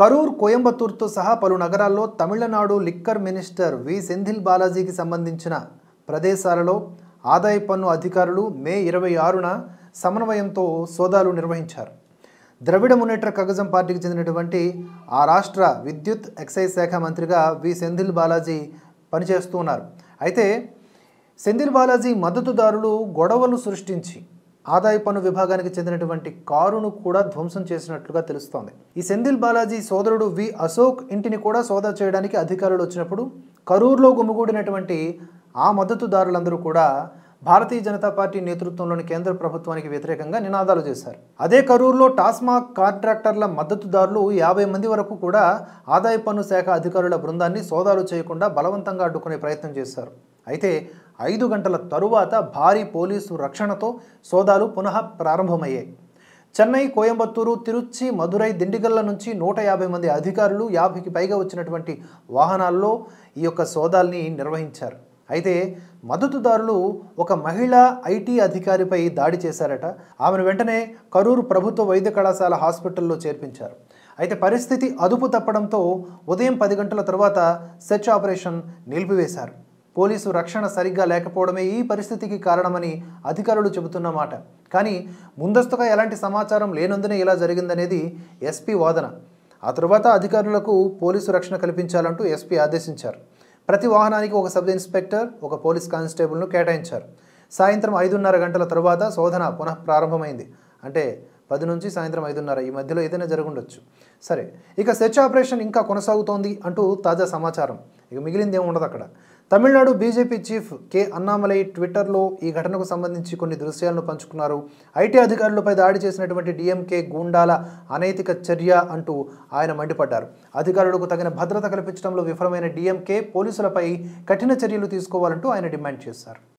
కరూర్ కోయంబత్తూర్తో సహా పలు నగరాల్లో Tamil Nadu liquor minister V Senthil బాలాజీకి సంబంధించిన ప్రదేశాలలో ఆదాయ పన్ను అధికారులు మే ఇరవై ఆరున సమన్వయంతో సోదాలు నిర్వహించారు ద్రవిడ మున్నేట్ర కగజం పార్టీకి చెందినటువంటి ఆ రాష్ట్ర విద్యుత్ ఎక్సైజ్ శాఖ మంత్రిగా వి సెంథిల్ బాలాజీ పనిచేస్తున్నారు అయితే సెంథిల్ బాలాజీ మద్దతుదారులు గొడవలు సృష్టించి ఆదాయ పన్ను విభాగానికి చెందినటువంటి కారును కూడా ధ్వంసం చేసినట్లుగా తెలుస్తోంది ఈ సెందిల్ బాలాజీ సోదరుడు వి అశోక్ ఇంటిని కూడా సోదా చేయడానికి అధికారులు వచ్చినప్పుడు కరూర్లో గుమిగూడినటువంటి ఆ మద్దతుదారులందరూ కూడా భారతీయ జనతా పార్టీ నేతృత్వంలోని కేంద్ర ప్రభుత్వానికి వ్యతిరేకంగా నినాదాలు చేశారు అదే కరూరులో టాస్మా కాంట్రాక్టర్ల మద్దతుదారులు యాభై మంది వరకు కూడా ఆదాయ పన్ను శాఖ అధికారుల బృందాన్ని సోదాలు చేయకుండా బలవంతంగా అడ్డుకునే ప్రయత్నం చేశారు అయితే ఐదు గంటల తరువాత భారీ పోలీసు రక్షణతో సోదాలు పునః ప్రారంభమయ్యాయి చెన్నై కోయంబత్తూరు తిరుచి మదురై దిండిగల్ల నుంచి నూట యాభై మంది అధికారులు యాభైకి పైగా వచ్చినటువంటి వాహనాల్లో ఈ యొక్క సోదాల్ని నిర్వహించారు అయితే మద్దతుదారులు ఒక మహిళా ఐటీ అధికారిపై దాడి చేశారట ఆమెను వెంటనే కరూరు ప్రభుత్వ వైద్య కళాశాల హాస్పిటల్లో చేర్పించారు అయితే పరిస్థితి అదుపు తప్పడంతో ఉదయం పది గంటల తర్వాత సెర్చ్ ఆపరేషన్ నిలిపివేశారు పోలీసు రక్షణ సరిగ్గా లేకపోవడమే ఈ పరిస్థితికి కారణమని అధికారులు చెబుతున్నమాట కానీ ముందస్తుగా ఎలాంటి సమాచారం లేనందునే ఇలా జరిగిందనేది ఎస్పీ వాదన ఆ తర్వాత అధికారులకు పోలీసు రక్షణ కల్పించాలంటూ ఎస్పీ ఆదేశించారు ప్రతి వాహనానికి ఒక సబ్ ఇన్స్పెక్టర్ ఒక పోలీస్ కానిస్టేబుల్ను కేటాయించారు సాయంత్రం ఐదున్నర గంటల తర్వాత శోధన పునః ప్రారంభమైంది అంటే పది నుంచి సాయంత్రం ఐదున్నర ఈ మధ్యలో ఏదైనా జరుగుండొచ్చు సరే ఇక సెర్చ్ ఆపరేషన్ ఇంకా కొనసాగుతోంది అంటూ తాజా సమాచారం ఇక మిగిలింది ఏమి ఉండదు అక్కడ Tamil Nadu BJP chief K Annamalai ట్విట్టర్లో ఈ ఘటనకు సంబంధించి కొన్ని దృశ్యాలను పంచుకున్నారు ఐటీ అధికారులపై దాడి చేసినటువంటి డిఎంకే గూండాల అనైతిక చర్య అంటూ ఆయన మండిపడ్డారు అధికారులకు తగిన భద్రత కల్పించడంలో విఫలమైన డిఎంకే పోలీసులపై కఠిన చర్యలు తీసుకోవాలంటూ ఆయన డిమాండ్ చేశారు